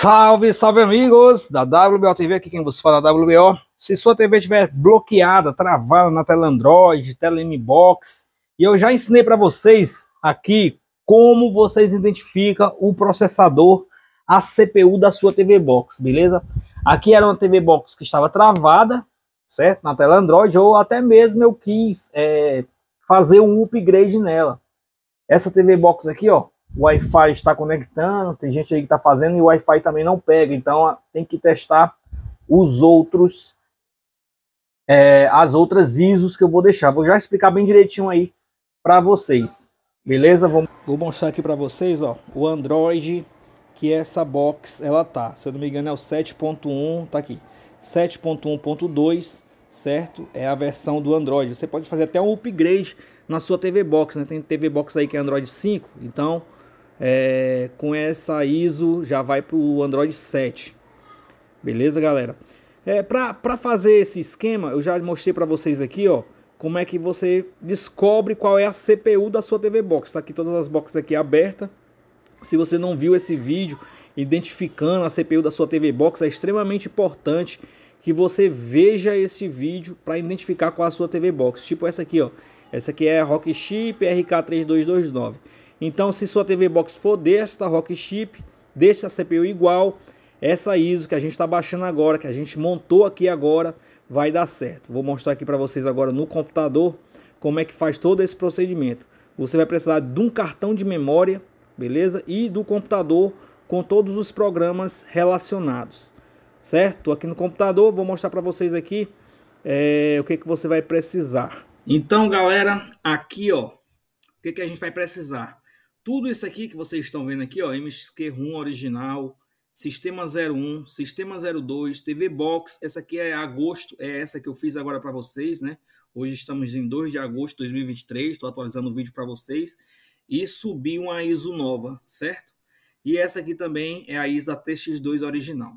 Salve, salve amigos da WBO TV, aqui quem vos fala da é WBO. Se sua TV estiver bloqueada, travada na tela Android, tela Mbox, e eu já ensinei para vocês aqui como vocês identificam o processador, a CPU da sua TV Box, beleza? Aqui era uma TV Box que estava travada, certo? Na tela Android, ou até mesmo eu quis é, fazer um upgrade nela. Essa TV Box aqui, ó, o Wi-Fi está conectando, tem gente aí que está fazendo e o Wi-Fi também não pega, então tem que testar os outros, é, as outras ISOs que eu vou deixar. Vou já explicar bem direitinho aí para vocês, beleza? Vamos... Vou mostrar aqui para vocês, ó, o Android que essa box ela tá, se eu não me engano é o 7.1, tá aqui, 7.1.2, certo? É a versão do Android, você pode fazer até um upgrade na sua TV Box, né? Tem TV Box aí que é Android 5, então é, com essa ISO já vai para o Android 7. Beleza, galera? É, para fazer esse esquema, eu já mostrei para vocês aqui, ó, como é que você descobre qual é a CPU da sua TV Box. Está aqui todas as boxes aqui abertas. Se você não viu esse vídeo identificando a CPU da sua TV Box, é extremamente importante que você veja esse vídeo para identificar qual é a sua TV Box. Tipo essa aqui, ó. Essa aqui é a Rock RK3229. Então, se sua TV Box for desta Rock Chip, desta CPU igual, essa ISO que a gente está baixando agora, que a gente montou aqui agora, vai dar certo. Vou mostrar aqui para vocês agora no computador como é que faz todo esse procedimento. Você vai precisar de um cartão de memória, beleza? E do computador com todos os programas relacionados, certo? aqui no computador, vou mostrar para vocês aqui é, o que, que você vai precisar. Então, galera, aqui ó, o que, que a gente vai precisar? Tudo isso aqui que vocês estão vendo aqui, ó, mxq 1 original, Sistema 01, Sistema 02, TV Box, essa aqui é agosto, é essa que eu fiz agora para vocês, né? Hoje estamos em 2 de agosto de 2023, estou atualizando o vídeo para vocês e subi uma ISO nova, certo? E essa aqui também é a ISA TX2 original.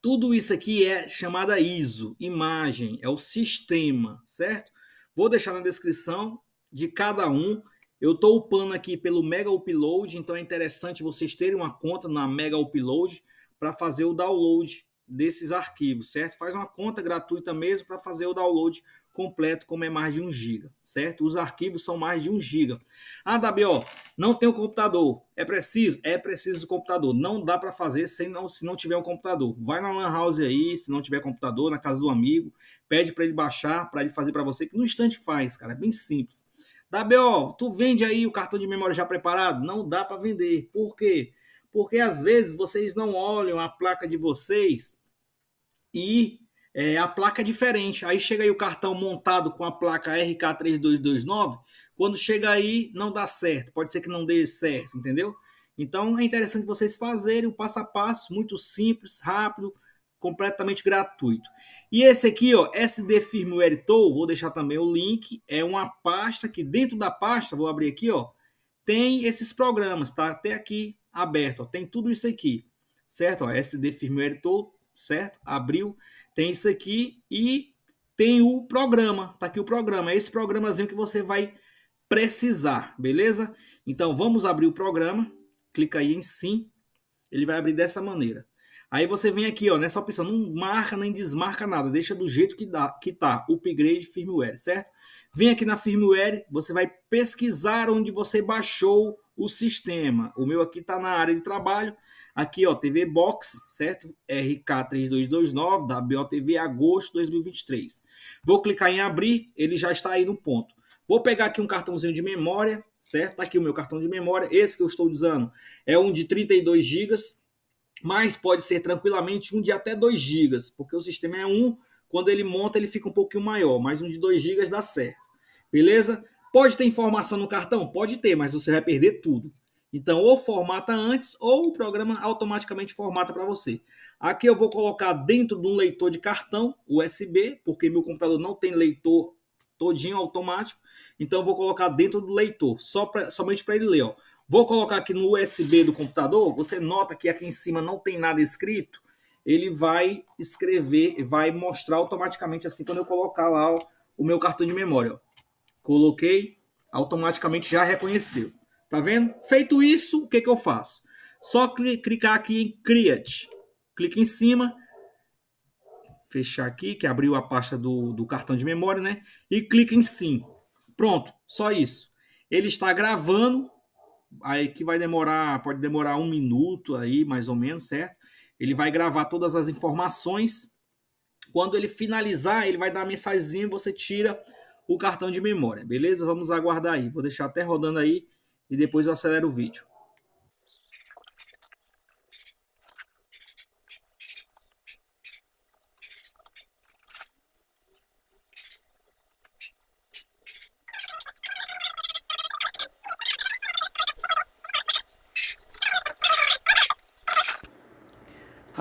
Tudo isso aqui é chamada ISO, imagem, é o sistema, certo? Vou deixar na descrição de cada um eu estou upando aqui pelo Mega Upload, então é interessante vocês terem uma conta na Mega Upload para fazer o download desses arquivos, certo? Faz uma conta gratuita mesmo para fazer o download completo, como é mais de 1 GB, certo? Os arquivos são mais de 1 GB. Ah, WO, não tem o computador. É preciso? É preciso o computador. Não dá para fazer sem não, se não tiver um computador. Vai na Lan House aí, se não tiver computador, na casa do amigo, pede para ele baixar, para ele fazer para você, que no instante faz, cara. É bem simples. WO, tu vende aí o cartão de memória já preparado? Não dá para vender. Por quê? Porque às vezes vocês não olham a placa de vocês e é, a placa é diferente. Aí chega aí o cartão montado com a placa RK3229. Quando chega aí, não dá certo. Pode ser que não dê certo, entendeu? Então é interessante vocês fazerem o passo a passo, muito simples, rápido completamente gratuito. E esse aqui, ó, SD Firmware Tool, vou deixar também o link, é uma pasta que dentro da pasta, vou abrir aqui, ó, tem esses programas, tá? Até aqui aberto, ó, tem tudo isso aqui, certo? Ó, SD Firmware Tool, certo? Abriu, tem isso aqui e tem o programa, tá aqui o programa, é esse programazinho que você vai precisar, beleza? Então vamos abrir o programa, clica aí em sim, ele vai abrir dessa maneira. Aí você vem aqui, ó, nessa opção, não marca nem desmarca nada, deixa do jeito que, dá, que tá, upgrade firmware, certo? Vem aqui na firmware, você vai pesquisar onde você baixou o sistema. O meu aqui tá na área de trabalho, aqui, ó, TV Box, certo? RK3229 da BOTV agosto 2023. Vou clicar em abrir, ele já está aí no ponto. Vou pegar aqui um cartãozinho de memória, certo? Tá aqui o meu cartão de memória, esse que eu estou usando é um de 32 GB, mas pode ser tranquilamente um de até 2 GB, porque o sistema é um, quando ele monta ele fica um pouquinho maior, mas um de 2 GB dá certo. Beleza? Pode ter informação no cartão? Pode ter, mas você vai perder tudo. Então, ou formata antes, ou o programa automaticamente formata para você. Aqui eu vou colocar dentro de um leitor de cartão USB, porque meu computador não tem leitor todinho automático. Então, eu vou colocar dentro do leitor, só pra, somente para ele ler. Ó. Vou colocar aqui no USB do computador, você nota que aqui em cima não tem nada escrito, ele vai escrever, vai mostrar automaticamente assim quando eu colocar lá ó, o meu cartão de memória. Ó. Coloquei, automaticamente já reconheceu. Tá vendo? Feito isso, o que, que eu faço? Só clicar aqui em Create. Clique em cima, fechar aqui, que abriu a pasta do, do cartão de memória, né? E clica em Sim. Pronto, só isso. Ele está gravando aí que vai demorar, pode demorar um minuto aí, mais ou menos, certo? Ele vai gravar todas as informações. Quando ele finalizar, ele vai dar a mensagem e você tira o cartão de memória, beleza? Vamos aguardar aí. Vou deixar até rodando aí e depois eu acelero o vídeo.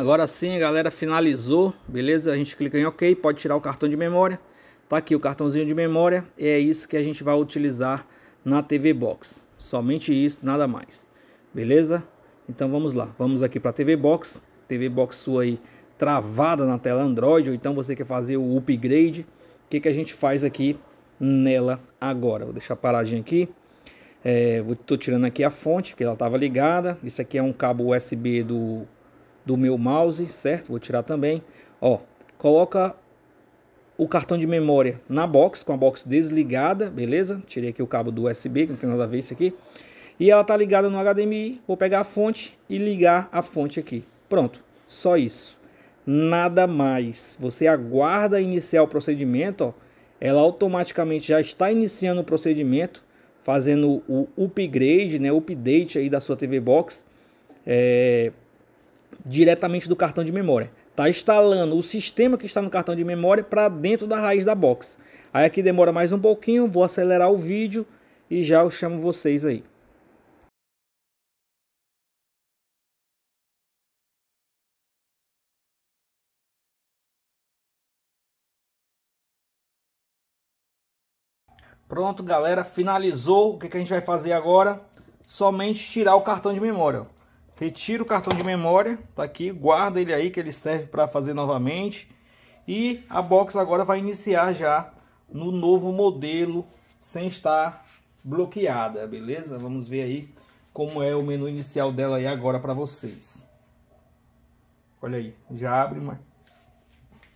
Agora sim, galera, finalizou, beleza? A gente clica em OK, pode tirar o cartão de memória. Tá aqui o cartãozinho de memória, é isso que a gente vai utilizar na TV Box. Somente isso, nada mais. Beleza? Então vamos lá, vamos aqui para a TV Box. TV Box sua aí travada na tela Android, ou então você quer fazer o upgrade. O que, que a gente faz aqui nela agora? Vou deixar paradinho aqui. É, vou, tô tirando aqui a fonte, porque ela estava ligada. Isso aqui é um cabo USB do do meu mouse, certo? Vou tirar também. Ó, coloca o cartão de memória na box, com a box desligada, beleza? Tirei aqui o cabo do USB, que não tem nada a ver isso aqui. E ela tá ligada no HDMI, vou pegar a fonte e ligar a fonte aqui. Pronto, só isso. Nada mais. Você aguarda iniciar o procedimento, ó. Ela automaticamente já está iniciando o procedimento, fazendo o upgrade, né, update aí da sua TV Box. É, diretamente do cartão de memória. Está instalando o sistema que está no cartão de memória para dentro da raiz da box. Aí aqui demora mais um pouquinho, vou acelerar o vídeo e já eu chamo vocês aí. Pronto, galera, finalizou. O que, que a gente vai fazer agora? Somente tirar o cartão de memória. Retira o cartão de memória, tá aqui, guarda ele aí que ele serve para fazer novamente. E a box agora vai iniciar já no novo modelo sem estar bloqueada, beleza? Vamos ver aí como é o menu inicial dela aí agora para vocês. Olha aí, já abre mais,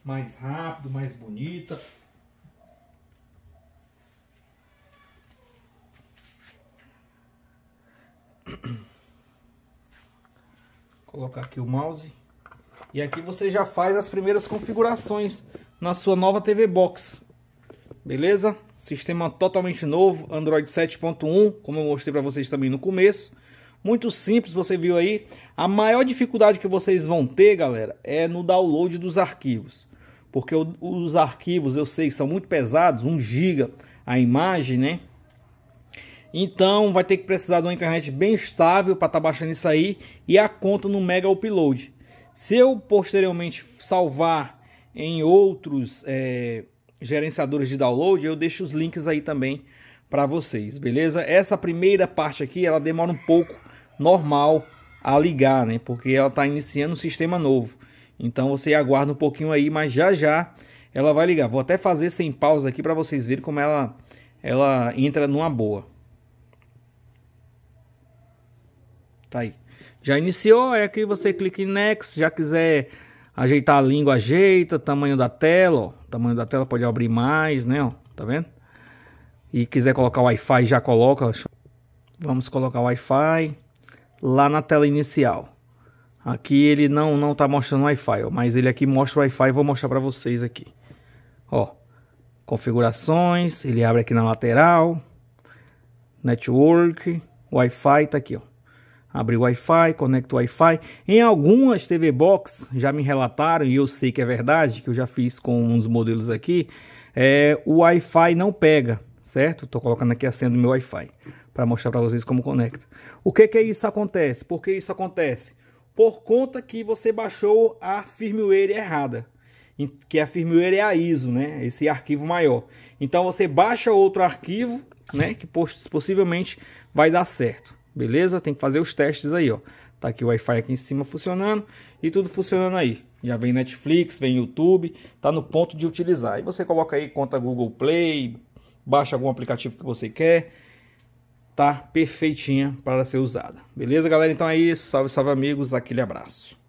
mais rápido, mais bonita. Colocar aqui o mouse. E aqui você já faz as primeiras configurações na sua nova TV Box. Beleza? Sistema totalmente novo, Android 7.1, como eu mostrei para vocês também no começo. Muito simples, você viu aí. A maior dificuldade que vocês vão ter, galera, é no download dos arquivos. Porque os arquivos, eu sei, são muito pesados, 1 GB a imagem, né? Então vai ter que precisar de uma internet bem estável para estar tá baixando isso aí e a conta no Mega Upload. Se eu posteriormente salvar em outros é, gerenciadores de download, eu deixo os links aí também para vocês, beleza? Essa primeira parte aqui, ela demora um pouco normal a ligar, né? Porque ela está iniciando um sistema novo. Então você aguarda um pouquinho aí, mas já já ela vai ligar. Vou até fazer sem pausa aqui para vocês verem como ela ela entra numa boa. Tá aí. Já iniciou, é aqui você clica em Next, já quiser ajeitar a língua, ajeita, tamanho da tela, ó. Tamanho da tela pode abrir mais, né, ó. Tá vendo? E quiser colocar Wi-Fi, já coloca. Vamos colocar Wi-Fi lá na tela inicial. Aqui ele não não tá mostrando Wi-Fi, mas ele aqui mostra o Wi-Fi, vou mostrar para vocês aqui. Ó, configurações, ele abre aqui na lateral, network, Wi-Fi tá aqui, ó abrir o Wi-Fi, conecta o Wi-Fi. Em algumas TV Box já me relataram, e eu sei que é verdade, que eu já fiz com uns modelos aqui, é, o Wi-Fi não pega, certo? Estou colocando aqui a senha do meu Wi-Fi para mostrar para vocês como conecta. O que que isso acontece? Por que isso acontece? Por conta que você baixou a firmware errada, que a firmware é a ISO, né? Esse arquivo maior. Então você baixa outro arquivo, né? Que possivelmente vai dar certo beleza? Tem que fazer os testes aí, ó. Tá aqui o Wi-Fi aqui em cima funcionando e tudo funcionando aí. Já vem Netflix, vem YouTube, tá no ponto de utilizar. E você coloca aí conta Google Play, baixa algum aplicativo que você quer. Tá perfeitinha para ser usada. Beleza, galera? Então é isso. Salve, salve amigos. Aquele abraço.